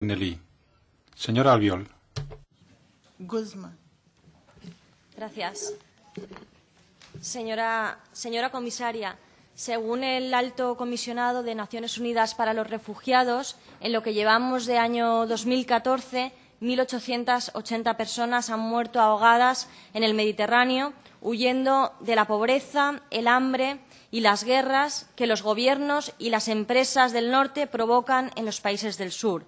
Nelly. Señora Albiol. Guzmán. Gracias. Señora, señora comisaria, según el alto comisionado de Naciones Unidas para los Refugiados, en lo que llevamos de año 2014, 1.880 personas han muerto ahogadas en el Mediterráneo, huyendo de la pobreza, el hambre y las guerras que los gobiernos y las empresas del norte provocan en los países del sur.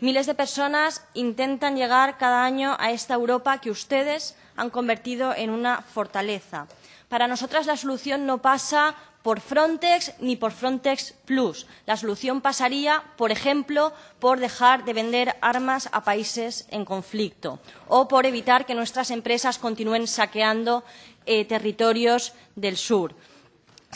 Miles de personas intentan llegar cada año a esta Europa que ustedes han convertido en una fortaleza. Para nosotras la solución no pasa por Frontex ni por Frontex Plus. La solución pasaría, por ejemplo, por dejar de vender armas a países en conflicto o por evitar que nuestras empresas continúen saqueando eh, territorios del sur.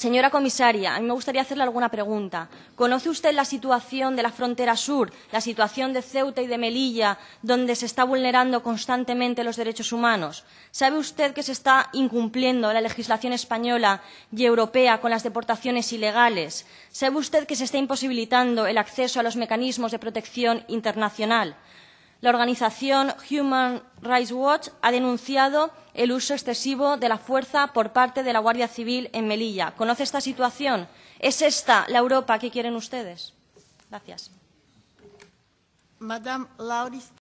Señora comisaria, a mí me gustaría hacerle alguna pregunta. ¿Conoce usted la situación de la frontera sur, la situación de Ceuta y de Melilla, donde se está vulnerando constantemente los derechos humanos? ¿Sabe usted que se está incumpliendo la legislación española y europea con las deportaciones ilegales? ¿Sabe usted que se está imposibilitando el acceso a los mecanismos de protección internacional? La organización Human Rights Watch ha denunciado el uso excesivo de la fuerza por parte de la Guardia Civil en Melilla. ¿Conoce esta situación? ¿Es esta la Europa que quieren ustedes? Gracias.